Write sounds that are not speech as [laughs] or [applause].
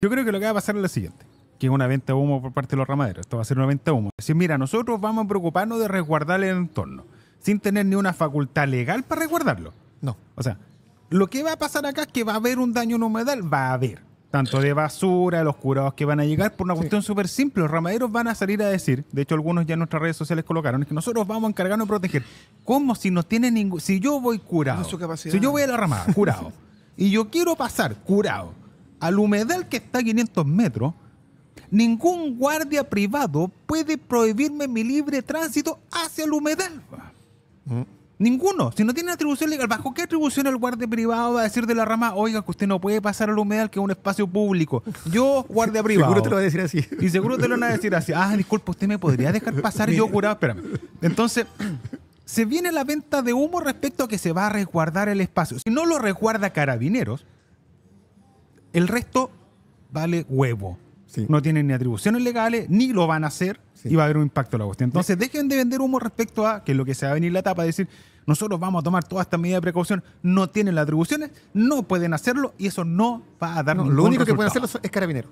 Yo creo que lo que va a pasar es lo siguiente, que es una venta de humo por parte de los ramaderos. Esto va a ser una venta de humo. decir, mira, nosotros vamos a preocuparnos de resguardar el entorno, sin tener ni una facultad legal para resguardarlo. No. O sea, lo que va a pasar acá es que va a haber un daño en humedal, va a haber. Tanto de basura, los curados que van a llegar, por una cuestión súper simple. Los ramaderos van a salir a decir, de hecho algunos ya en nuestras redes sociales colocaron, es que nosotros vamos a encargarnos de proteger. Como si no tiene ningún... Si yo voy curado, si yo voy a la ramada, curado, [laughs] y yo quiero pasar curado, al humedal que está a 500 metros, ningún guardia privado puede prohibirme mi libre tránsito hacia el humedal. Mm. Ninguno. Si no tiene atribución legal, ¿bajo qué atribución el guardia privado va a decir de la rama, oiga, que usted no puede pasar al humedal, que es un espacio público? Yo, guardia [laughs] privado. seguro te lo va a decir así. Y seguro te lo van a decir así. Ah, disculpe, usted me podría dejar pasar yo curado. Espérame. Entonces, se viene la venta de humo respecto a que se va a resguardar el espacio. Si no lo resguarda Carabineros, el resto vale huevo. No tienen ni atribuciones legales, ni lo van a hacer, y va a haber un impacto en la cuestión. Entonces, dejen de vender humo respecto a que es lo que se va a venir la etapa, de decir, nosotros vamos a tomar toda esta medida de precaución, no tienen las atribuciones, no pueden hacerlo, y eso no va a darnos no, Lo único que pueden hacerlo es carabineros.